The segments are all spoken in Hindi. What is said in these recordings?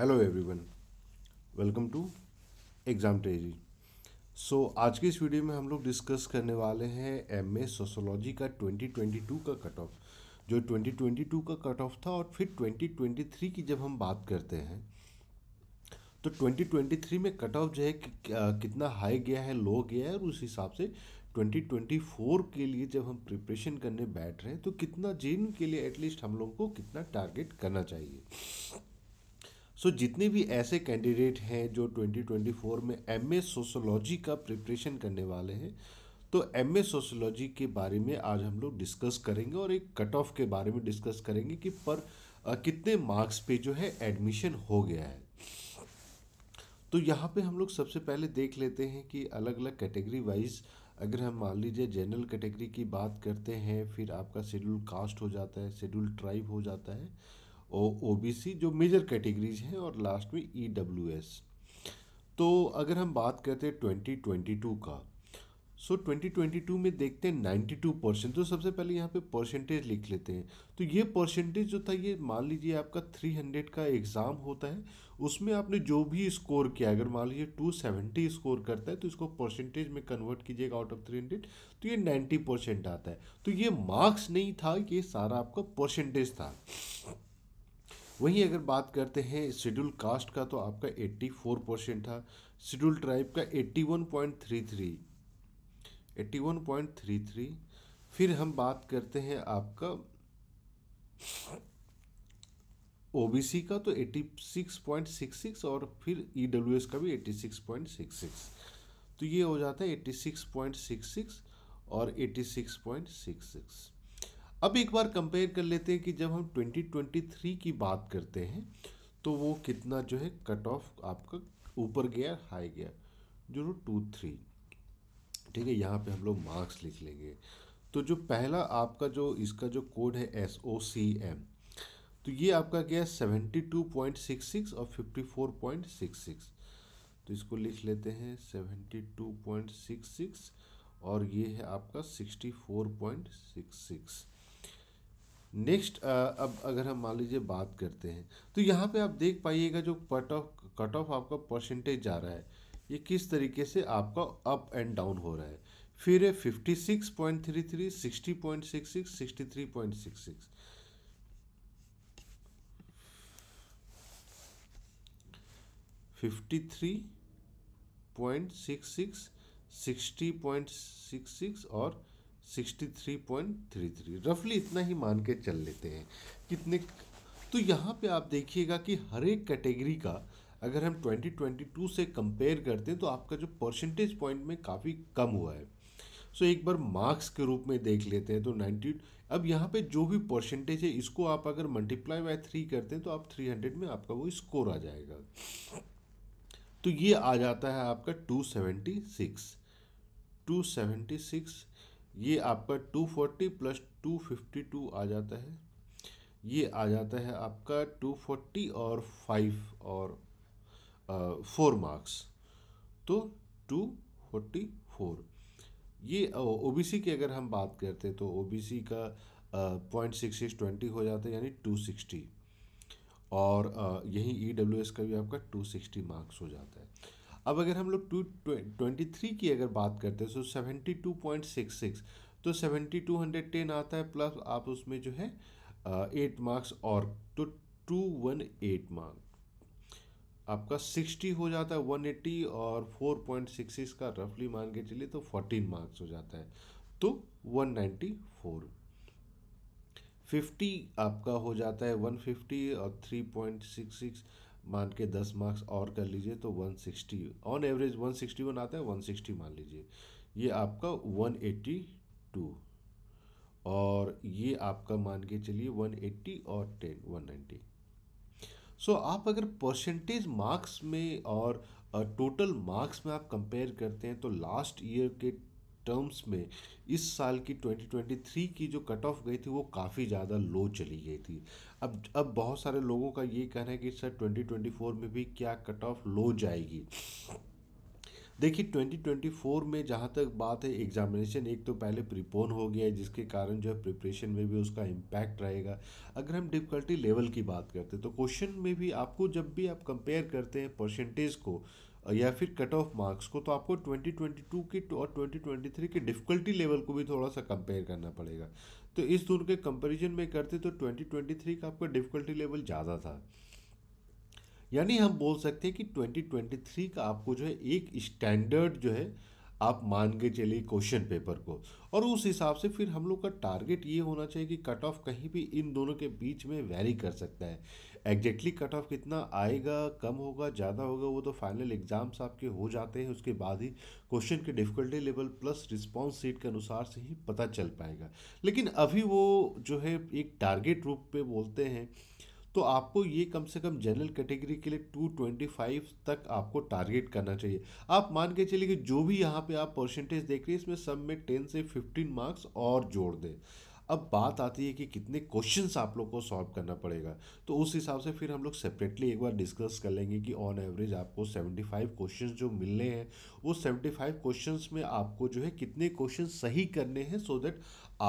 hello everyone welcome to exam टेरी सो आज के इस वीडियो में हम लोग डिस्कस करने वाले हैं एम ए सोशोलॉजी का 2022 का कट ऑफ जो 2022 का कट ऑफ था और फिर 2023 की जब हम बात करते हैं तो 2023 में कट ऑफ जो है कितना हाई गया है लो गया है और उस हिसाब से 2024 के लिए जब हम प्रिपरेशन करने बैठ रहे हैं तो कितना जेन के लिए एटलीस्ट हम लोगों को कितना टारगेट करना चाहिए सो जितने भी ऐसे कैंडिडेट हैं जो 2024 में एम ए सोशोलॉजी का प्रिपरेशन करने वाले हैं तो एम ए सोशोलॉजी के बारे में आज हम लोग डिस्कस करेंगे और एक कट ऑफ के बारे में डिस्कस करेंगे कि पर आ, कितने मार्क्स पे जो है एडमिशन हो गया है तो यहाँ पे हम लोग सबसे पहले देख लेते हैं कि अलग अलग कैटेगरी वाइज अगर हम मान लीजिए जनरल कैटेगरी की बात करते हैं फिर आपका शेड्यूल कास्ट हो जाता है शेड्यूल ट्राइब हो जाता है ओ बी सी जो मेजर कैटेगरीज हैं और लास्ट में ई डब्ल्यू एस तो अगर हम बात करते हैं ट्वेंटी ट्वेंटी टू का सो ट्वेंटी ट्वेंटी टू में देखते हैं नाइन्टी टू परसेंट तो सबसे पहले यहाँ पे परसेंटेज लिख लेते हैं तो ये परसेंटेज जो था ये मान लीजिए आपका थ्री हंड्रेड का एग्ज़ाम होता है उसमें आपने जो भी स्कोर किया अगर मान लीजिए टू सेवेंटी स्कोर करता है तो इसको परसेंटेज में कन्वर्ट कीजिएगा आउट ऑफ थ्री हंड्रेड तो ये नाइन्टी परसेंट आता है तो ये मार्क्स नहीं था ये सारा आपका परसेंटेज था वहीं अगर बात करते हैं शेड्यूल कास्ट का तो आपका 84 परसेंट था शेड्यूल ट्राइब का 81.33 81.33 फिर हम बात करते हैं आपका ओबीसी का तो 86.66 और फिर ईडब्ल्यूएस e का भी 86.66 तो ये हो जाता है 86.66 और 86.66 अब एक बार कंपेयर कर लेते हैं कि जब हम 2023 की बात करते हैं तो वो कितना जो है कट ऑफ आपका ऊपर गया हाई गया जो टू थ्री ठीक है यहाँ पे हम लोग मार्क्स लिख लेंगे तो जो पहला आपका जो इसका जो कोड है एस ओ सी एम तो ये आपका गया seventy two point six six और fifty four point six six तो इसको लिख लेते हैं seventy two point six six और ये है आपका sixty four point six six next uh, अब अगर हम मान लीजिए बात करते हैं तो यहाँ पे आप देख पाइएगा जो कट ऑफ कट ऑफ आपका परसेंटेज जा रहा है ये किस तरीके से आपका अप एंड डाउन हो रहा है फिर है fifty six point three three sixty point six six sixty three point six six fifty three point six six sixty point six six और 63.33 रफली इतना ही मान के चल लेते हैं कितने तो यहाँ पे आप देखिएगा कि हर एक कैटेगरी का अगर हम 2022 से कंपेयर करते हैं तो आपका जो परसेंटेज पॉइंट में काफ़ी कम हुआ है सो एक बार मार्क्स के रूप में देख लेते हैं तो 90 अब यहाँ पे जो भी परसेंटेज है इसको आप अगर मल्टीप्लाई बाय थ्री करते हैं तो आप 300 में आपका वो स्कोर आ जाएगा तो ये आ जाता है आपका 276 276 ये आपका 240 प्लस 252 आ जाता है ये आ जाता है आपका 240 और 5 और फोर मार्क्स तो 244 ये ओबीसी की अगर हम बात करते तो ओबीसी का पॉइंट सिक्स सिक्स ट्वेंटी हो जाता है यानी टू सिक्सटी और यही ई डब्ल्यू एस का भी आपका टू सिक्सटी मार्क्स हो जाता है अब अगर हम लोग टू ट्वेंटी थ्री की अगर बात करते हैं so seventy two point six six तो सेवेंटी टू हंड्रेड टेन आता है प्लस आप उसमें जो है एट मार्क्स और तो टू वन एट मार्क्स आपका सिक्सटी हो जाता है वन एट्टी और फोर पॉइंट सिक्स सिक्स का रफली मान के चलिए तो फोर्टीन मार्क्स हो जाता है तो वन नाइन्टी फोर फिफ्टी आपका हो जाता है वन फिफ्टी और थ्री पॉइंट सिक्स सिक्स मान के दस मार्क्स और कर लीजिए तो one sixty on average one sixty one आता है वन सिक्सटी मान लीजिए ये आपका वन एट्टी टू और ये आपका मान के चलिए वन एट्टी और टेन वन नाइन्टी सो आप अगर परसेंटेज मार्क्स में और टोटल मार्क्स में आप कंपेयर करते हैं तो लास्ट ईयर के टर्म्स में इस साल की 2023 की जो कट ऑफ गई थी वो काफ़ी ज़्यादा लो चली गई थी अब अब बहुत सारे लोगों का ये कहना है कि सर 2024 में भी क्या कट ऑफ लो जाएगी देखिए 2024 में जहाँ तक बात है एग्जामिनेशन एक तो पहले प्रीपोन हो गया है जिसके कारण जो है प्रिपरेशन में भी उसका इम्पैक्ट रहेगा अगर हम डिफ़िकल्टी लेवल की बात करते हैं तो क्वेश्चन में भी आपको जब भी आप कंपेयर करते हैं परसेंटेज को या फिर कट ऑफ मार्क्स को तो आपको 2022 के और 2023 के डिफ़िकल्टी लेवल को भी थोड़ा सा कंपेयर करना पड़ेगा तो इस दोनों के कंपैरिजन में करते तो 2023 का आपका डिफ़िकल्टी लेवल ज़्यादा था यानी हम बोल सकते हैं कि 2023 का आपको जो है एक स्टैंडर्ड जो है आप मान के चलिए क्वेश्चन पेपर को और उस हिसाब से फिर हम लोग का टारगेट ये होना चाहिए कि कट ऑफ कहीं भी इन दोनों के बीच में वेरी कर सकता है एग्जैक्टली कट ऑफ कितना आएगा कम होगा ज़्यादा होगा वो तो फाइनल एग्जाम्स आपके हो जाते हैं उसके बाद ही क्वेश्चन के difficulty level plus response sheet के अनुसार से ही पता चल पाएगा लेकिन अभी वो जो है एक टारगेट रूप पे बोलते हैं तो आपको ये कम से कम जनरल कैटेगरी के लिए 225 तक आपको टारगेट करना चाहिए आप मान के चलिए कि जो भी यहाँ पे आप परसेंटेज देख रहे हैं इसमें सब में टेन से फिफ्टीन मार्क्स और जोड़ दें अब बात आती है कि कितने क्वेश्चंस आप लोग को सॉल्व करना पड़ेगा तो उस हिसाब से फिर हम लोग सेपरेटली एक बार डिस्कस कर लेंगे कि ऑन एवरेज आपको 75 क्वेश्चंस जो मिलने हैं वो 75 क्वेश्चंस में आपको जो है कितने क्वेश्चन सही करने हैं सो so दैट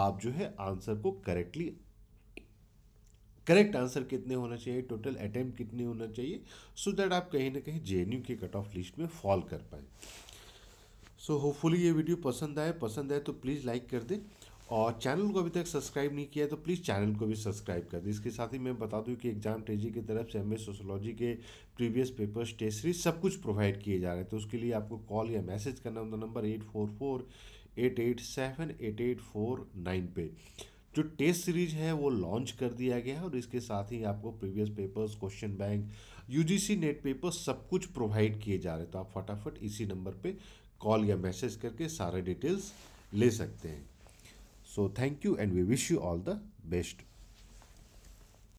आप जो है आंसर को करेक्टली करेक्ट आंसर कितने होना चाहिए टोटल अटैम्प्ट कितने होना चाहिए सो दैट आप कहीं ना कहीं J K cut off list में फॉल कर पाए सो होपफुली ये वीडियो पसंद आए पसंद आए तो प्लीज़ लाइक कर दें और चैनल को अभी तक सब्सक्राइब नहीं किया है तो प्लीज़ चैनल को भी सब्सक्राइब कर दें इसके साथ ही मैं बता दूं कि एग्जाम टेजी की तरफ से हमें सोशोलॉजी के प्रीवियस पेपर टेस्ट सब कुछ प्रोवाइड किए जा रहे हैं तो उसके लिए आपको कॉल या मैसेज करना होगा number eight four four eight eight seven eight eight four nine पे जो टेस्ट सीरीज है वो लॉन्च कर दिया गया है और इसके साथ ही आपको previous papers question bank UGC NET paper सब कुछ प्रोवाइड किए जा रहे हैं तो आप फटाफट इसी नंबर पे कॉल या मैसेज करके सारे डिटेल्स ले सकते हैं so thank you and we wish you all the best